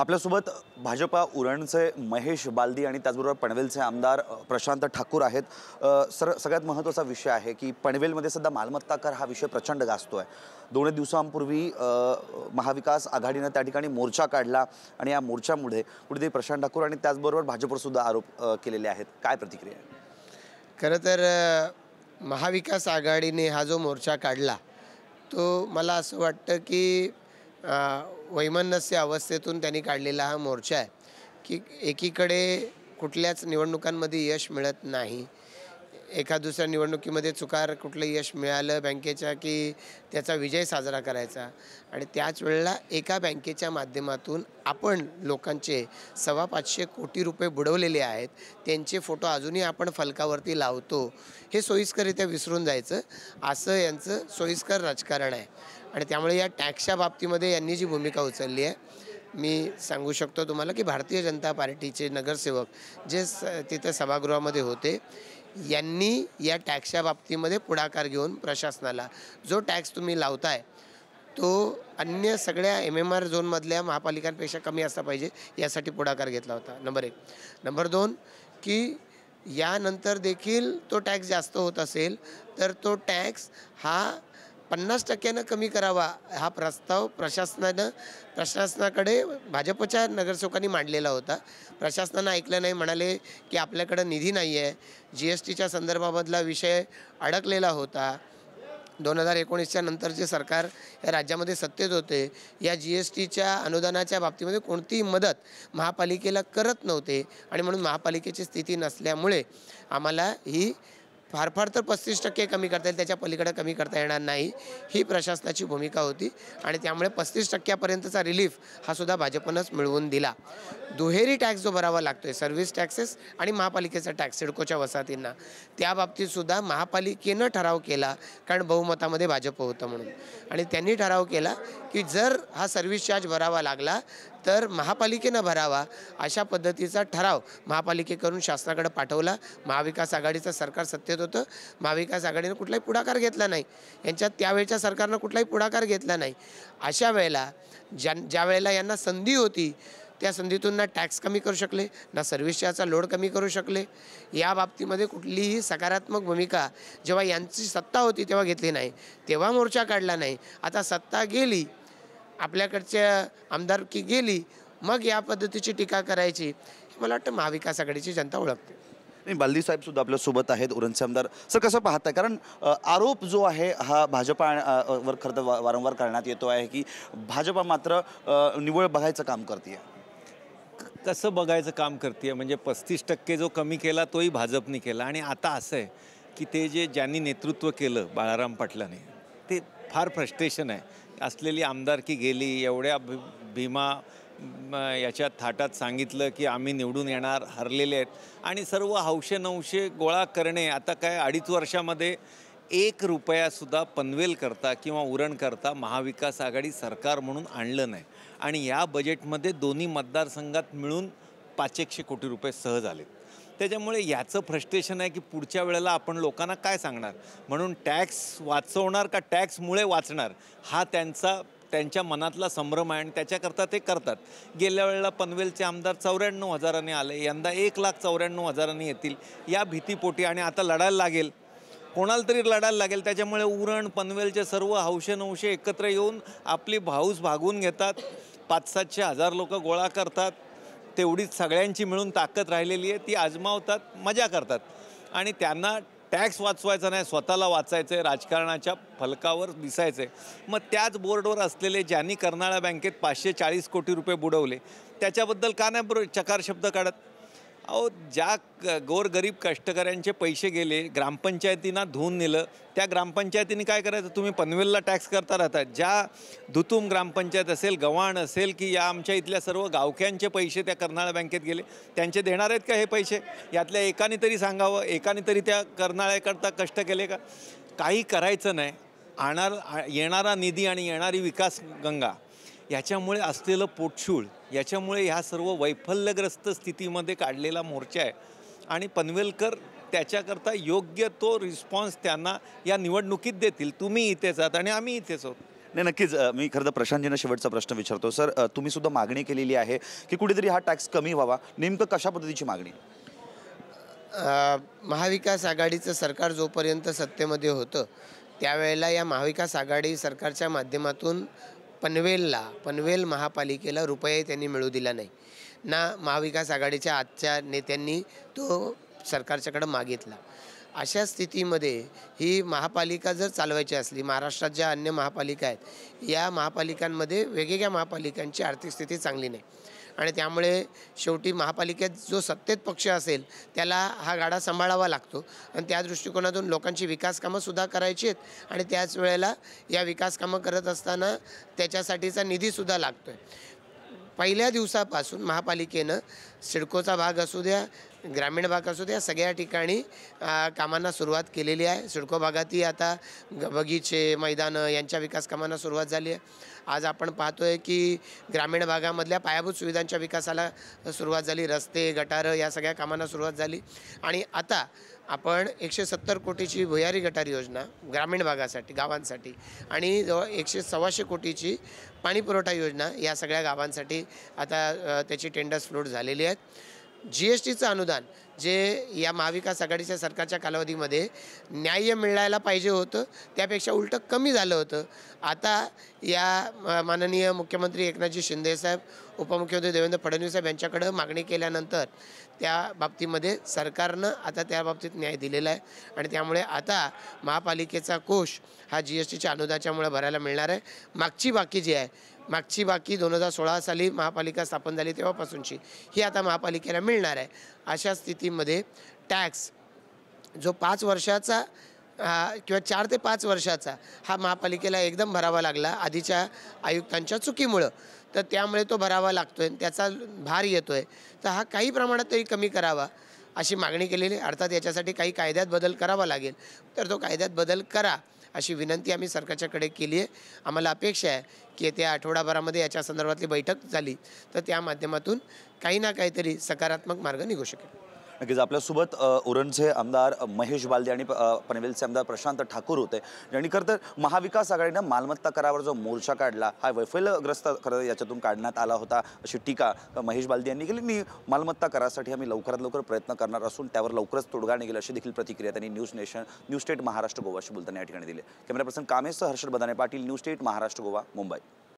आपल्यासोबत भाजपा उरणचे महेश बालदी आणि त्याचबरोबर पनवेलचे आमदार प्रशांत ठाकूर आहेत सर सगळ्यात महत्त्वाचा विषय आहे की पनवेलमध्ये सध्या मालमत्ता कर हा विषय प्रचंड गाजतो आहे दोन दिवसांपूर्वी महाविकास आघाडीनं त्या ठिकाणी मोर्चा काढला आणि या मोर्चामुळे कुठेतरी प्रशांत ठाकूर आणि त्याचबरोबर भाजपवरसुद्धा आरोप केलेले आहेत काय प्रतिक्रिया खरं तर महाविकास आघाडीने हा जो मोर्चा काढला तो मला असं वाटतं की वैमनस्य अवस्थेतून त्यांनी काढलेला हा मोर्चा आहे की एकीकडे कुठल्याच निवडणुकांमध्ये यश मिळत नाही एका दुसऱ्या निवडणुकीमध्ये चुकार कुठलं यश मिळालं बँकेच्या की त्याचा विजय साजरा करायचा आणि त्याच वेळेला एका बँकेच्या माध्यमातून आपण लोकांचे सव्वा पाचशे कोटी रुपये बुडवलेले आहेत त्यांचे फोटो अजूनही आपण फलकावरती लावतो हे सोयीस्कररित्या विसरून जायचं असं यांचं सोयीस्कर राजकारण आहे आणि त्यामुळे या टॅक्सच्या बाबतीमध्ये यांनी जी भूमिका उचलली आहे मी सांगू शकतो तुम्हाला की भारतीय जनता पार्टीचे नगरसेवक जे स तिथं सभागृहामध्ये होते यांनी या टॅक्सच्या बाबतीमध्ये पुढाकार घेऊन प्रशासनाला जो टॅक्स तुम्ही लावताय तो अन्य सगळ्या एम एम आर झोनमधल्या महापालिकांपेक्षा कमी असला पाहिजे यासाठी पुढाकार घेतला होता नंबर एक नंबर दोन की यानंतर देखील तो टॅक्स जास्त होत असेल तर तो टॅक्स हा पन्नास टक्क्यानं कमी करावा हा प्रस्ताव प्रशासनानं प्रशासनाकडे भाजपच्या नगरसेवकांनी मांडलेला होता प्रशासनानं ऐकलं नाही म्हणाले की आपल्याकडं निधी नाही आहे जी एस टीच्या संदर्भामधला विषय अडकलेला होता दोन हजार एकोणीसच्या नंतर जे सरकार या राज्यामध्ये सत्तेत होते या जी एस टीच्या अनुदानाच्या बाबतीमध्ये कोणतीही मदत महापालिकेला करत नव्हते आणि म्हणून महापालिकेची स्थिती नसल्यामुळे आम्हाला ही फार फार तर पस्तीस टक्के कमी करता येईल त्याच्या पलीकडे कमी करता येणार नाही ही प्रशासनाची भूमिका होती आणि त्यामुळे पस्तीस टक्क्यापर्यंतचा रिलीफ हा सुद्धा भाजपनंच मिळवून दिला दुहेरी टॅक्स जो भरावा लागतो आहे सर्व्हिस टॅक्सेस आणि महापालिकेचा टॅक्स सिडकोच्या वसाहतींना त्याबाबतीतसुद्धा महापालिकेनं ठराव केला कारण बहुमतामध्ये भाजप होतं म्हणून आणि त्यांनी ठराव केला की जर हा सर्व्हिस चार्ज भरावा लागला तर महापालिकेनं भरावा अशा पद्धतीचा ठराव महापालिकेकडून शासनाकडे पाठवला महाविकास आघाडीचं सरकार सत्तेत होतं महाविकास आघाडीनं कुठलाही पुढाकार घेतला नाही यांच्यात त्यावेळच्या सरकारनं कुठलाही पुढाकार घेतला नाही अशा वेळेला ज्या ज्या वेळेला यांना संधी होती त्या संधीतून ना टॅक्स कमी करू शकले ना सर्व्हिस चार्जचा लोड कमी करू शकले या बाबतीमध्ये कुठलीही सकारात्मक भूमिका जेव्हा यांची सत्ता होती तेव्हा घेतली नाही तेव्हा मोर्चा काढला नाही आता सत्ता गेली आपल्याकडच्या आमदारकी गेली मग या पद्धतीची टीका करायची मला वाटतं महाविकास आघाडीची जनता ओळखते नाही बालदी साहेबसुद्धा आपल्यासोबत आहेत उरणचे आमदार सर कसं पाहताय कारण आरोप जो आहे हा भाजपा वर खरं तर वारंवार करण्यात येतो आहे की भाजपा मात्र निवळ बघायचं काम करते कसं बघायचं काम करते म्हणजे पस्तीस टक्के जो कमी केला तोही भाजपने केला आणि आता असं आहे की ते जे ज्यांनी नेतृत्व केलं बाळाराम पाटलाने ते फार फ्रस्ट्रेशन आहे असलेली आमदारकी गेली एवढ्या भीमा याच्या थाटात सांगितलं की आम्ही निवडून येणार हरलेले आहेत आणि सर्व हौशे नवशे गोळा करणे आता काय अडीच वर्षामध्ये एक रुपयासुद्धा पनवेल करता किंवा उरण करता महाविकास आघाडी सरकार म्हणून आणलं नाही आणि या बजेटमध्ये दोन्ही मतदारसंघात मिळून पाच एकशे कोटी रुपये सहज आले त्याच्यामुळे याचं फ्रस्ट्रेशन आहे की पुढच्या वेळेला आपण लोकांना काय सांगणार म्हणून टॅक्स वाचवणार का टॅक्समुळे वाचणार हा त्यांचा त्यांच्या मनातला संभ्रम आहे आणि त्याच्याकरता ते करतात गेल्या वेळेला पनवेलचे आमदार चौऱ्याण्णव हजारांनी आले यंदा एक लाख चौऱ्याण्णव हजारांनी येतील या भीतीपोटी आणि आता लढायला लागेल कोणाला तरी लढायला लागेल त्याच्यामुळे उरण पनवेलचे सर्व हौशे नवशे एकत्र येऊन आपली भाऊस भागून घेतात पाच सातशे हजार लोक गोळा करतात तेवढीच सगळ्यांची मिळून ताकद राहिलेली आहे ती आजमावतात मजा करतात आणि त्यांना टॅक्स वाचवायचा नाही स्वतःला वाचायचं आहे राजकारणाच्या फलकावर दिसायचं आहे मग त्याच बोर्डवर असलेले ज्यांनी कर्नाळा बँकेत पाचशे चाळीस कोटी रुपये बुडवले त्याच्याबद्दल का नाही चकार शब्द काढत अहो ज्या क गोरगरीब कष्टकऱ्यांचे पैसे गेले ग्रामपंचायतींना धुवून नेलं त्या ग्रामपंचायतीने काय करायचं तुम्ही पनवेलला टॅक्स करता राहता ज्या धुतुम ग्रामपंचायत असेल गव्हाण असेल की या आमच्या इथल्या सर्व गावक्यांचे पैसे त्या कर्नाळा बँकेत गेले त्यांचे देणार आहेत का हे पैसे यातल्या एकाने तरी सांगावं एकाने तरी त्या कर्नाळ्याकरता कष्ट केले का काही करायचं नाही आणार येणारा निधी आणि येणारी विकास गंगा याच्यामुळे असलेलं पोटशूळ याच्यामुळे ह्या सर्व वैफल्यग्रस्त स्थितीमध्ये काढलेला मोर्चा आहे आणि पनवेलकर त्याच्याकरता योग्य तो रिस्पॉन्स त्यांना या निवडणुकीत देतील तुम्ही इथेच आहात आणि आम्ही इथेच आहोत नाही नक्कीच मी खरं तर प्रशांतजीनं शेवटचा प्रश्न विचारतो सर तुम्ही सुद्धा मागणी केलेली आहे की कुठेतरी हा टॅक्स कमी व्हावा नेमकं कशा पद्धतीची मागणी महाविकास आघाडीचं सरकार जोपर्यंत सत्तेमध्ये होतं त्यावेळेला या महाविकास आघाडी सरकारच्या माध्यमातून पनवेलला पनवेल महापालिकेला रुपये त्यांनी मिळू दिला नाही ना महाविकास आघाडीच्या आजच्या नेत्यांनी तो सरकारच्याकडं मागितला अशा स्थितीमध्ये ही महापालिका जर चालवायची असली महाराष्ट्रात ज्या अन्य महापालिका आहेत या महापालिकांमध्ये वेगवेगळ्या महापालिकांची आर्थिक स्थिती चांगली नाही आणि त्यामुळे शेवटी महापालिकेत जो सत्तेत पक्ष असेल त्याला हा गाडा सांभाळावा लागतो आणि त्या दृष्टिकोनातून लोकांची विकास करायची आहेत आणि त्याच वेळेला या विकास करत असताना त्याच्यासाठीचा निधीसुद्धा लागतो आहे पहिल्या दिवसापासून महापालिकेनं सिडकोचा भाग असू द्या ग्रामीण भाग असू द्या सगळ्या ठिकाणी कामांना सुरुवात केलेली आहे सिडको भागातही आता बगीचे मैदानं यांच्या विकास कामांना सुरुवात झाली आहे आज आपण पाहतो आहे की ग्रामीण भागामधल्या पायाभूत सुविधांच्या विकासाला सुरुवात झाली रस्ते गटारं या सगळ्या कामांना सुरुवात झाली आणि आता आपण एकशे सत्तर कोटीची भुयारी गटार योजना ग्रामीण भागासाठी गावांसाठी आणि जवळ एकशे सव्वाशे कोटीची पाणीपुरवठा योजना या सगळ्या गावांसाठी आता त्याची टेंडर्स फ्लोट झालेली आहेत जी एस टीचं अनुदान जे या महाविकास आघाडीच्या सरकारच्या कालावधीमध्ये न्याय्य मिळायला पाहिजे होतं त्यापेक्षा उलटं कमी झालं होतं आता या माननीय मुख्यमंत्री एकनाथजी शिंदेसाहेब उपमुख्यमंत्री देवेंद्र फडणवीस साहेब यांच्याकडं मागणी केल्यानंतर त्या बाबतीमध्ये सरकारनं आता त्या बाबतीत न्याय दिलेला आहे आणि त्यामुळे आता महापालिकेचा कोष हा जी एस टीच्या अनुदानाच्यामुळे भरायला मिळणार आहे मागची बाकी जी आहे मागची बाकी दोन हजार सोळा साली महापालिका स्थापन झाली तेव्हापासूनची ही आता महापालिकेला मिळणार आहे अशा स्थितीमध्ये टॅक्स जो पाच वर्षाचा किंवा चार ते पाच वर्षाचा हा महापालिकेला एकदम भरावा लागला आधीच्या आयुक्तांच्या चुकीमुळं तर त्यामुळे तो भरावा लागतो आहे त्याचा भार येतो आहे तर हा काही प्रमाणात तरी कमी करावा अशी मागणी केलेली अर्थात याच्यासाठी काही कायद्यात बदल करावा लागेल तर तो कायद्यात बदल करा अशी विनंती आम्ही सरकारच्याकडे केली आहे आम्हाला अपेक्षा आहे की येत्या आठवडाभरामध्ये याच्या संदर्भातली बैठक झाली तर त्या माध्यमातून काही ना काहीतरी सकारात्मक मार्ग निघू शकेल नक्कीच आपल्यासोबत उरणचे आमदार महेश बालदे आणि पनवेलचे आमदार प्रशांत ठाकूर होते आणि खरं तर महाविकास आघाडीनं मालमत्ता करावर जो मोर्चा काढला हा वैफल्यग्रस्त खरं याच्यातून काढण्यात आला होता अशी टीका महेश बालदे यांनी केली मी मालमत्ता करासाठी आम्ही लवकरात लवकर प्रयत्न करणार असून त्यावर लवकरच तोडगा निघेल अशी देखील प्रतिक्रिया त्यांनी news nation news state Maharashtra गोवाशी बोलताना या ठिकाणी दिले कॅमेरा पर्सन कामेसह हर्षद बदाने पाटील न्यूज स्टेट महाराष्ट्र गोवा मुंबई